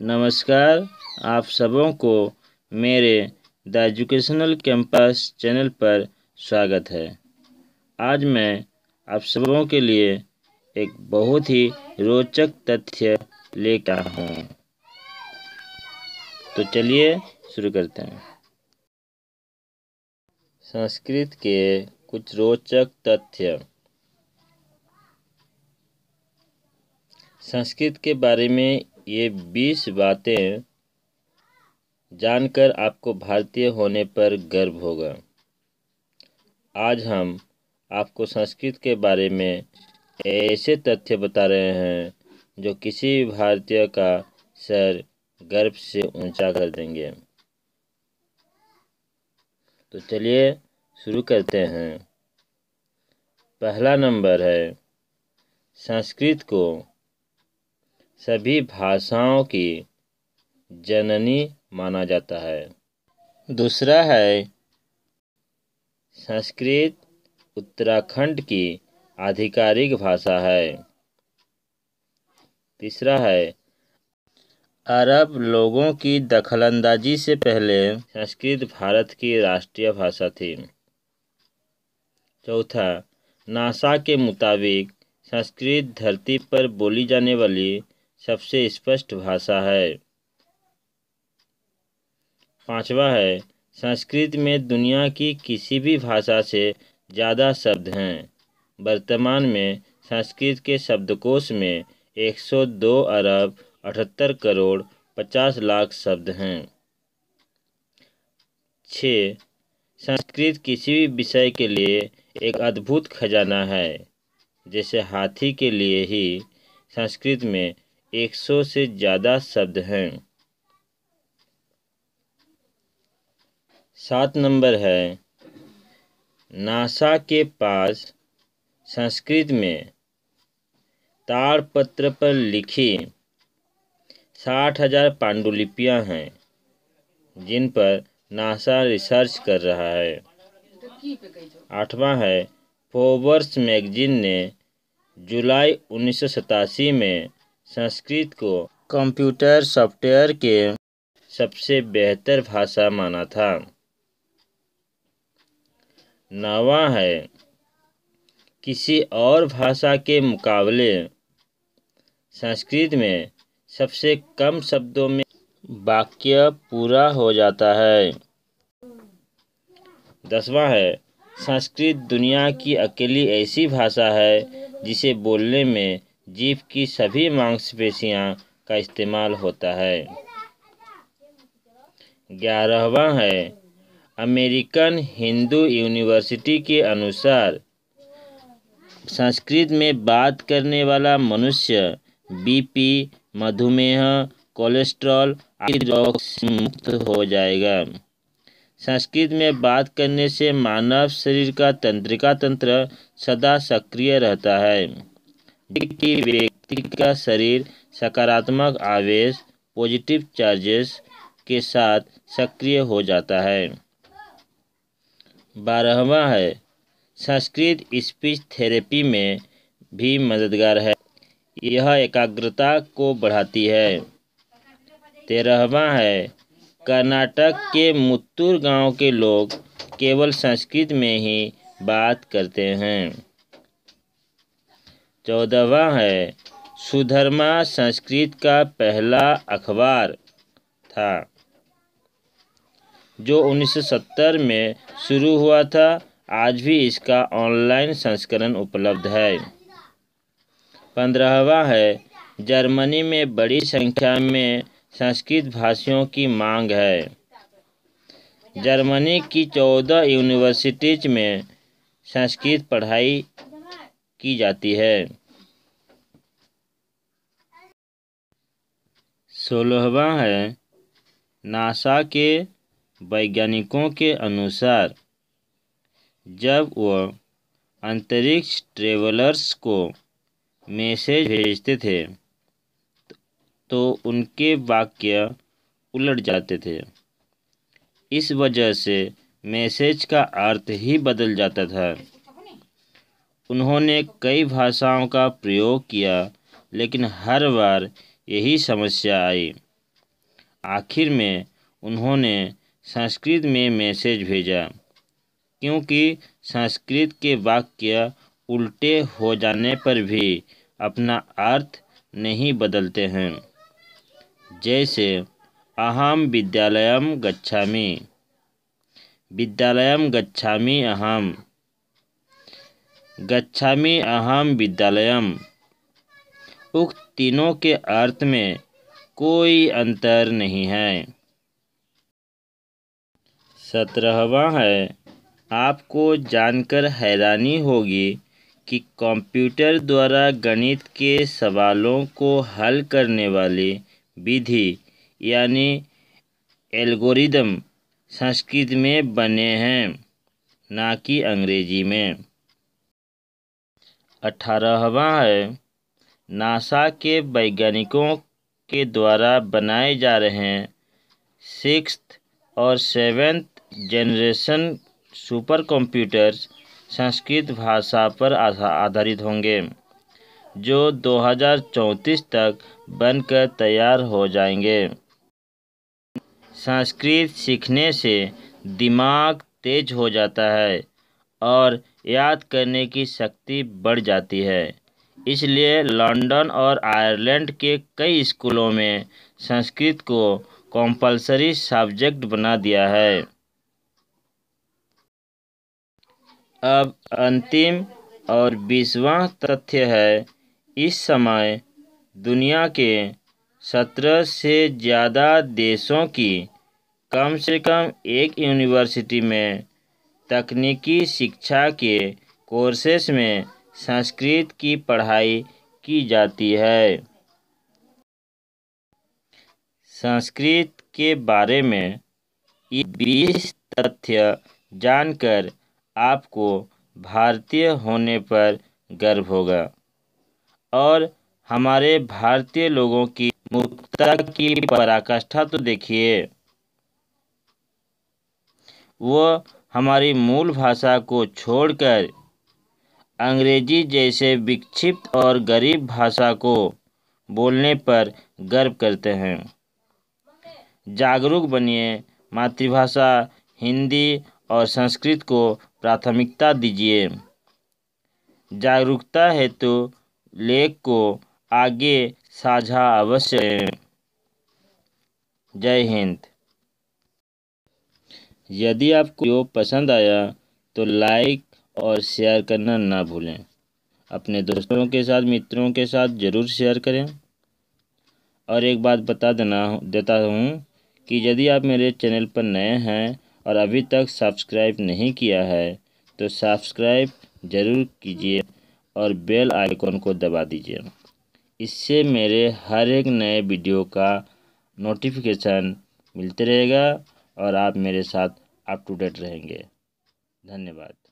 नमस्कार आप सबों को मेरे द एजुकेशनल कैंपस चैनल पर स्वागत है आज मैं आप सबों के लिए एक बहुत ही रोचक तथ्य लेकर आया हूँ तो चलिए शुरू करते हैं संस्कृत के कुछ रोचक तथ्य संस्कृत के बारे में ये बीस बातें जानकर आपको भारतीय होने पर गर्व होगा आज हम आपको संस्कृत के बारे में ऐसे तथ्य बता रहे हैं जो किसी भी भारतीय का सर गर्व से ऊंचा कर देंगे तो चलिए शुरू करते हैं पहला नंबर है संस्कृत को सभी भाषाओं की जननी माना जाता है दूसरा है संस्कृत उत्तराखंड की आधिकारिक भाषा है तीसरा है अरब लोगों की दखलंदाजी से पहले संस्कृत भारत की राष्ट्रीय भाषा थी चौथा नासा के मुताबिक संस्कृत धरती पर बोली जाने वाली सबसे स्पष्ट भाषा है पांचवा है संस्कृत में दुनिया की किसी भी भाषा से ज़्यादा शब्द हैं वर्तमान में संस्कृत के शब्दकोश में 102 अरब 78 करोड़ 50 लाख शब्द हैं छ संस्कृत किसी भी विषय के लिए एक अद्भुत खजाना है जैसे हाथी के लिए ही संस्कृत में 100 से ज़्यादा शब्द हैं सात नंबर है नासा के पास संस्कृत में ताड़पत्र पर लिखी साठ हजार पांडुलिपियाँ हैं जिन पर नासा रिसर्च कर रहा है आठवां है फोवर्स मैगजीन ने जुलाई उन्नीस में संस्कृत को कंप्यूटर सॉफ्टवेयर के सबसे बेहतर भाषा माना था नवा है किसी और भाषा के मुकाबले संस्कृत में सबसे कम शब्दों में वाक्य पूरा हो जाता है दसवां है संस्कृत दुनिया की अकेली ऐसी भाषा है जिसे बोलने में जीव की सभी मांसपेशियों का इस्तेमाल होता है ग्यारहवा है अमेरिकन हिंदू यूनिवर्सिटी के अनुसार संस्कृत में बात करने वाला मनुष्य बीपी मधुमेह कोलेस्ट्रॉल आदि रोग से मुक्त हो जाएगा संस्कृत में बात करने से मानव शरीर का तंत्रिका तंत्र सदा सक्रिय रहता है कि व्यक्ति का शरीर सकारात्मक आवेश पॉजिटिव चार्जेस के साथ सक्रिय हो जाता है बारहवा है संस्कृत स्पीच थेरेपी में भी मददगार है यह एकाग्रता को बढ़ाती है तेरहवा है कर्नाटक के मुत्तूर गांव के लोग केवल संस्कृत में ही बात करते हैं चौदहवा है सुधर्मा संस्कृत का पहला अखबार था जो 1970 में शुरू हुआ था आज भी इसका ऑनलाइन संस्करण उपलब्ध है पंद्रहवा है जर्मनी में बड़ी संख्या में संस्कृत भाषियों की मांग है जर्मनी की चौदह यूनिवर्सिटीज में संस्कृत पढ़ाई की जाती है सोलहवा है नासा के वैज्ञानिकों के अनुसार जब वह अंतरिक्ष ट्रेवलर्स को मैसेज भेजते थे तो उनके वाक्य उलट जाते थे इस वजह से मैसेज का अर्थ ही बदल जाता था उन्होंने कई भाषाओं का प्रयोग किया लेकिन हर बार यही समस्या आई आखिर में उन्होंने संस्कृत में मैसेज भेजा क्योंकि संस्कृत के वाक्य उल्टे हो जाने पर भी अपना अर्थ नहीं बदलते हैं जैसे अहम विद्यालयम गच्छामि विद्यालयम गच्छामि अहम गच्छामि अहम विद्यालयम उक्त तीनों के अर्थ में कोई अंतर नहीं है सत्रहवा है आपको जानकर हैरानी होगी कि कंप्यूटर द्वारा गणित के सवालों को हल करने वाली विधि यानी एल्गोरिदम संस्कृत में बने हैं ना कि अंग्रेजी में अठारहवा है नासा के वैज्ञानिकों के द्वारा बनाए जा रहे सिक्स और seventh generation super computers Sanskrit भाषा पर आधारित होंगे जो 2034 तक बनकर तैयार हो जाएंगे संस्कृत सीखने से दिमाग तेज हो जाता है और याद करने की शक्ति बढ़ जाती है इसलिए लंदन और आयरलैंड के कई स्कूलों में संस्कृत को कंपलसरी सब्जेक्ट बना दिया है अब अंतिम और बीसवां तथ्य है इस समय दुनिया के सत्रह से ज़्यादा देशों की कम से कम एक यूनिवर्सिटी में तकनीकी शिक्षा के कोर्सेस में संस्कृत की पढ़ाई की जाती है संस्कृत के बारे में ये बीस तथ्य जानकर आपको भारतीय होने पर गर्व होगा और हमारे भारतीय लोगों की मुक्ता की पराकाष्ठा तो देखिए वो हमारी मूल भाषा को छोड़कर अंग्रेजी जैसे विक्षिप्त और गरीब भाषा को बोलने पर गर्व करते हैं जागरूक बनिए मातृभाषा हिंदी और संस्कृत को प्राथमिकता दीजिए जागरूकता हेतु तो लेख को आगे साझा अवश्य जय हिंद यदि आपको पसंद आया तो लाइक और शेयर करना ना भूलें अपने दोस्तों के साथ मित्रों के साथ ज़रूर शेयर करें और एक बात बता देना देता हूँ कि यदि आप मेरे चैनल पर नए हैं और अभी तक सब्सक्राइब नहीं किया है तो सब्सक्राइब ज़रूर कीजिए और बेल आइकॉन को दबा दीजिए इससे मेरे हर एक नए वीडियो का नोटिफिकेशन मिलते रहेगा और आप मेरे साथ अप टू डेट रहेंगे धन्यवाद